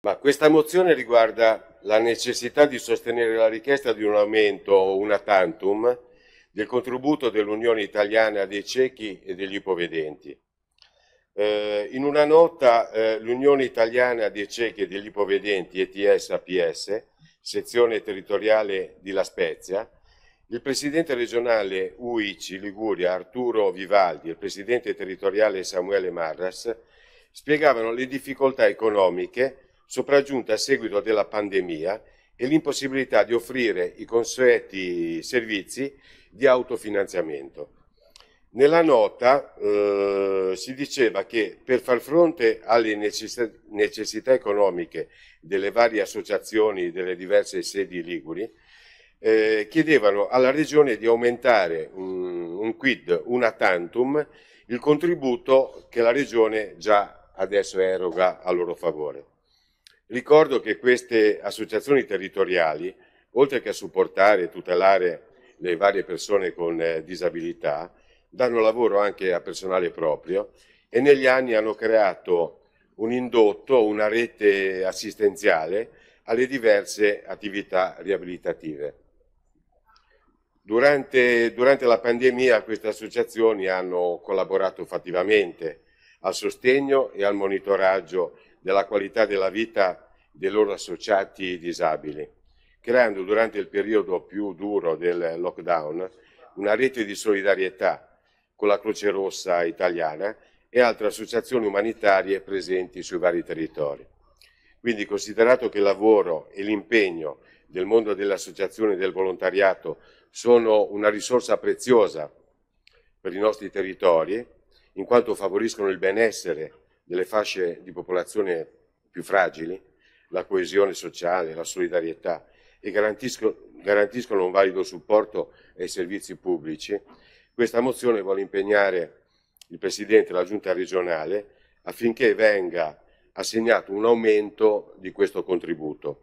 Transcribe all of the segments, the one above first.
Ma questa mozione riguarda la necessità di sostenere la richiesta di un aumento o una tantum del contributo dell'Unione Italiana dei ciechi e degli ipovedenti. Eh, in una nota eh, l'Unione Italiana dei ciechi e degli ipovedenti, ETS-APS, sezione territoriale di La Spezia, il presidente regionale UICI Liguria Arturo Vivaldi e il presidente territoriale Samuele Marras spiegavano le difficoltà economiche sopraggiunta a seguito della pandemia e l'impossibilità di offrire i consueti servizi di autofinanziamento. Nella nota eh, si diceva che per far fronte alle necessità economiche delle varie associazioni delle diverse sedi liguri, eh, chiedevano alla Regione di aumentare un, un quid, una tantum, il contributo che la Regione già adesso eroga a loro favore. Ricordo che queste associazioni territoriali, oltre che a supportare e tutelare le varie persone con eh, disabilità, danno lavoro anche a personale proprio e negli anni hanno creato un indotto, una rete assistenziale alle diverse attività riabilitative. Durante, durante la pandemia queste associazioni hanno collaborato fattivamente al sostegno e al monitoraggio della qualità della vita dei loro associati disabili, creando durante il periodo più duro del lockdown una rete di solidarietà con la Croce Rossa italiana e altre associazioni umanitarie presenti sui vari territori. Quindi considerato che il lavoro e l'impegno del mondo delle associazioni e del volontariato sono una risorsa preziosa per i nostri territori, in quanto favoriscono il benessere delle fasce di popolazione più fragili, la coesione sociale, la solidarietà e garantiscono, garantiscono un valido supporto ai servizi pubblici, questa mozione vuole impegnare il Presidente della Giunta regionale affinché venga assegnato un aumento di questo contributo,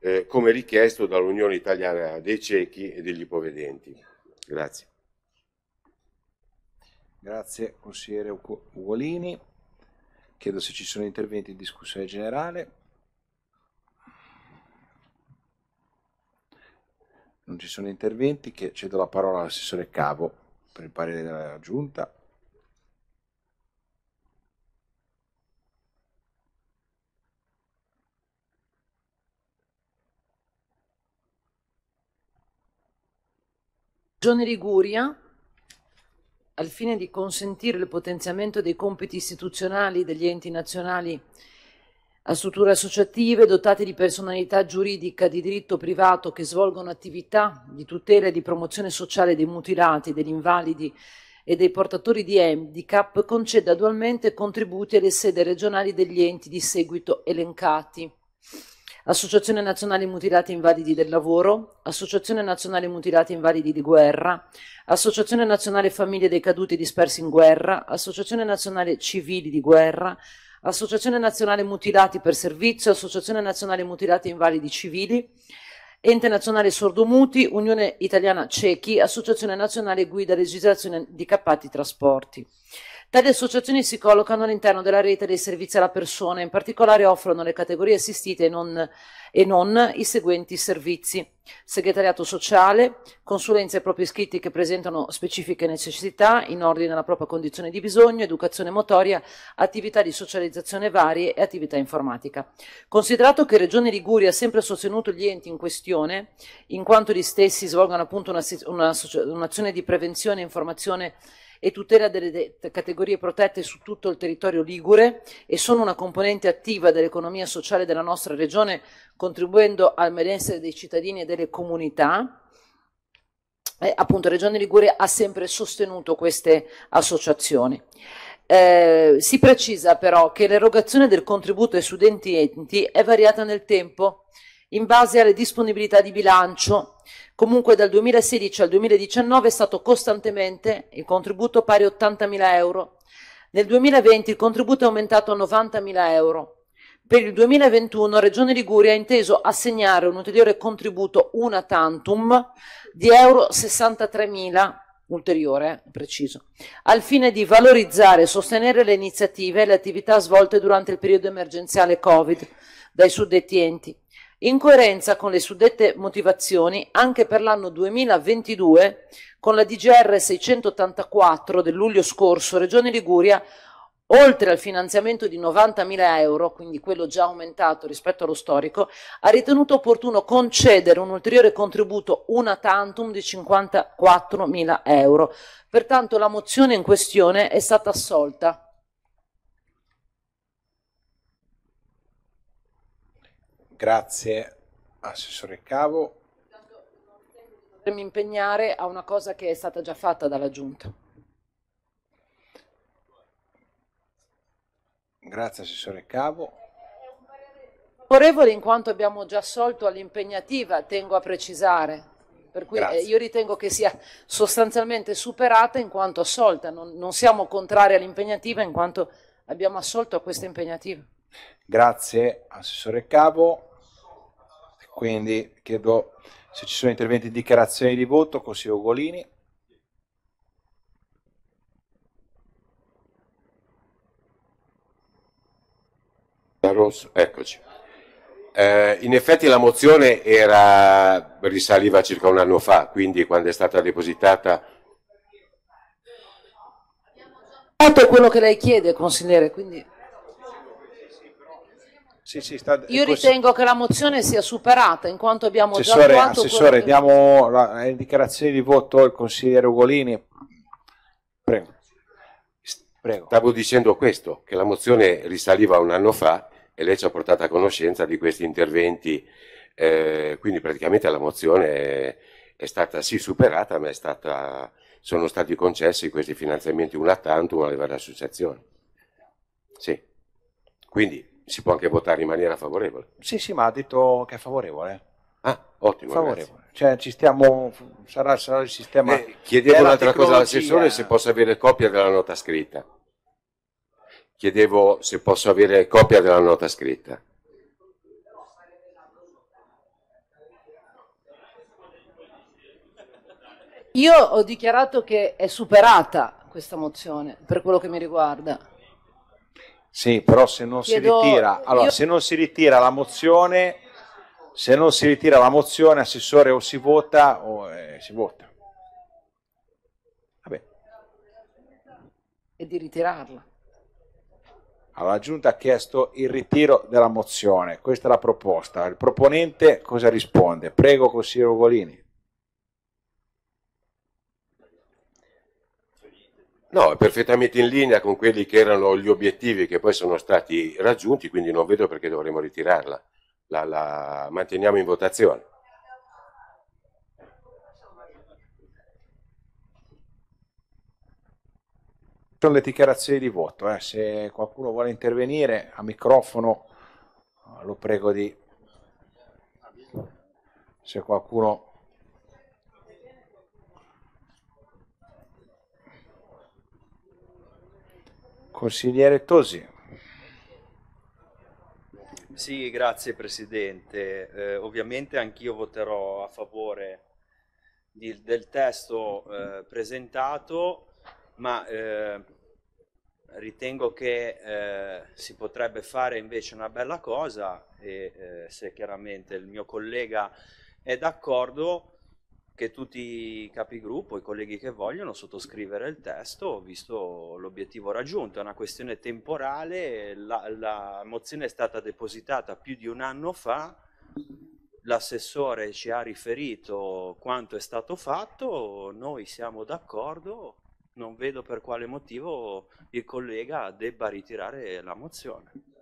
eh, come richiesto dall'Unione Italiana dei Ciechi e degli Ipovedenti. Grazie. Grazie consigliere Ugolini. Chiedo se ci sono interventi in discussione generale. Non ci sono interventi che cedo la parola all'assessore Cavo per il parere della giunta. Regione Liguria, al fine di consentire il potenziamento dei compiti istituzionali degli enti nazionali a strutture associative dotate di personalità giuridica di diritto privato che svolgono attività di tutela e di promozione sociale dei mutilati, degli invalidi e dei portatori di handicap concede annualmente contributi alle sede regionali degli enti di seguito elencati. Associazione Nazionale Mutilati Invalidi del Lavoro, Associazione Nazionale Mutilati Invalidi di Guerra, Associazione Nazionale Famiglie dei Caduti Dispersi in Guerra, Associazione Nazionale Civili di Guerra, Associazione Nazionale Mutilati per Servizio, Associazione Nazionale Mutilati Invalidi Civili, Ente Nazionale Sordomuti, Unione Italiana Ciechi, Associazione Nazionale Guida Legislazione di Cappati Trasporti. Tali associazioni si collocano all'interno della rete dei servizi alla persona, in particolare offrono alle categorie assistite e non, e non i seguenti servizi. Segretariato sociale, consulenze ai propri iscritti che presentano specifiche necessità in ordine alla propria condizione di bisogno, educazione motoria, attività di socializzazione varie e attività informatica. Considerato che Regione Liguria ha sempre sostenuto gli enti in questione, in quanto gli stessi svolgono appunto un'azione una, una, di prevenzione e informazione e tutela delle categorie protette su tutto il territorio ligure e sono una componente attiva dell'economia sociale della nostra regione, contribuendo al benessere dei cittadini e delle comunità. Eh, appunto, Regione Ligure ha sempre sostenuto queste associazioni. Eh, si precisa però che l'erogazione del contributo ai studenti enti è variata nel tempo in base alle disponibilità di bilancio Comunque dal 2016 al 2019 è stato costantemente il contributo pari a 80.000 euro. Nel 2020 il contributo è aumentato a 90.000 euro. Per il 2021 Regione Liguria ha inteso assegnare un ulteriore contributo una tantum di euro 63.000 ulteriore, preciso, al fine di valorizzare e sostenere le iniziative e le attività svolte durante il periodo emergenziale Covid dai suddetti enti in coerenza con le suddette motivazioni anche per l'anno 2022 con la DGR 684 del luglio scorso Regione Liguria oltre al finanziamento di 90.000 euro, quindi quello già aumentato rispetto allo storico, ha ritenuto opportuno concedere un ulteriore contributo una tantum di 54.000 euro. Pertanto la mozione in questione è stata assolta. Grazie Assessore Cavo. Potremmo impegnare a una cosa che è stata già fatta dalla Giunta. Grazie Assessore Cavo. Favorevole in quanto abbiamo già assolto all'impegnativa, tengo a precisare. Per cui eh, io ritengo che sia sostanzialmente superata in quanto assolta. Non, non siamo contrari all'impegnativa in quanto abbiamo assolto a questa impegnativa. Grazie Assessore Cavo. Quindi chiedo se ci sono interventi di dichiarazione di voto, consiglio Ugolini. Rosso, eccoci. Eh, in effetti la mozione era, risaliva circa un anno fa, quindi quando è stata depositata... Abbiamo già fatto quello che lei chiede, consigliere, quindi... Sì, sì, sta, Io ritengo che la mozione sia superata in quanto abbiamo assessore, già attuato Assessore, che... diamo la dichiarazione di voto al consigliere Ugolini. Prego. Prego. Stavo dicendo questo, che la mozione risaliva un anno fa e lei ci ha portato a conoscenza di questi interventi, eh, quindi praticamente la mozione è stata sì superata, ma stata, sono stati concessi questi finanziamenti una tantum alle varie associazioni. Sì. Quindi si può anche votare in maniera favorevole. Sì, sì, ma ha detto che è favorevole. Ah, ottimo. Favorevole. Cioè, ci stiamo, sarà, sarà il sistema. Eh, chiedevo un'altra cosa all'assessore se posso avere copia della nota scritta. Chiedevo se posso avere copia della nota scritta. Io ho dichiarato che è superata questa mozione per quello che mi riguarda. Sì, però se non, Chiedo, si ritira, allora, io... se non si ritira la mozione, se non si ritira la mozione, assessore, o si vota o eh, si vota. Vabbè. E di ritirarla. Allora, la Giunta ha chiesto il ritiro della mozione, questa è la proposta. Il proponente cosa risponde? Prego, consigliere Ugolini. No, è perfettamente in linea con quelli che erano gli obiettivi che poi sono stati raggiunti, quindi non vedo perché dovremmo ritirarla. La, la manteniamo in votazione. Sono le dichiarazioni di voto, eh. se qualcuno vuole intervenire a microfono lo prego di... Se qualcuno Consigliere Tosi. Sì, grazie Presidente. Eh, ovviamente anch'io voterò a favore di, del testo eh, presentato, ma eh, ritengo che eh, si potrebbe fare invece una bella cosa e eh, se chiaramente il mio collega è d'accordo, che tutti i capigruppo, i colleghi che vogliono sottoscrivere il testo, visto l'obiettivo raggiunto, è una questione temporale, la, la mozione è stata depositata più di un anno fa, l'assessore ci ha riferito quanto è stato fatto, noi siamo d'accordo, non vedo per quale motivo il collega debba ritirare la mozione.